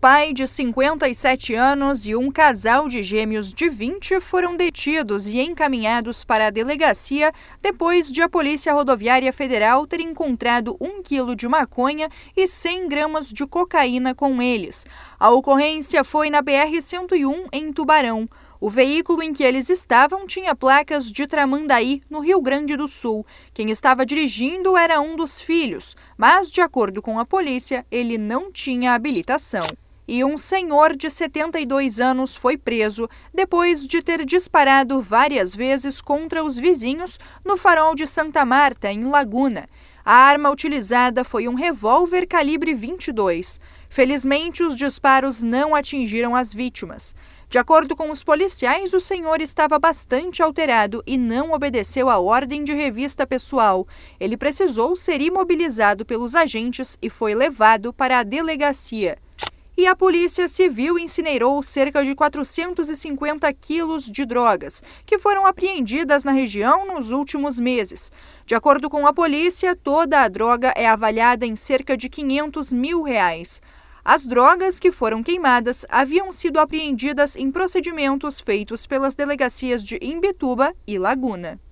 pai de 57 anos e um casal de gêmeos de 20 foram detidos e encaminhados para a delegacia depois de a Polícia Rodoviária Federal ter encontrado um quilo de maconha e 100 gramas de cocaína com eles. A ocorrência foi na BR-101, em Tubarão. O veículo em que eles estavam tinha placas de Tramandaí, no Rio Grande do Sul. Quem estava dirigindo era um dos filhos, mas, de acordo com a polícia, ele não tinha habilitação. E um senhor de 72 anos foi preso depois de ter disparado várias vezes contra os vizinhos no farol de Santa Marta, em Laguna. A arma utilizada foi um revólver calibre 22. Felizmente, os disparos não atingiram as vítimas. De acordo com os policiais, o senhor estava bastante alterado e não obedeceu à ordem de revista pessoal. Ele precisou ser imobilizado pelos agentes e foi levado para a delegacia e a Polícia Civil incinerou cerca de 450 quilos de drogas, que foram apreendidas na região nos últimos meses. De acordo com a polícia, toda a droga é avaliada em cerca de 500 mil reais. As drogas que foram queimadas haviam sido apreendidas em procedimentos feitos pelas delegacias de Imbituba e Laguna.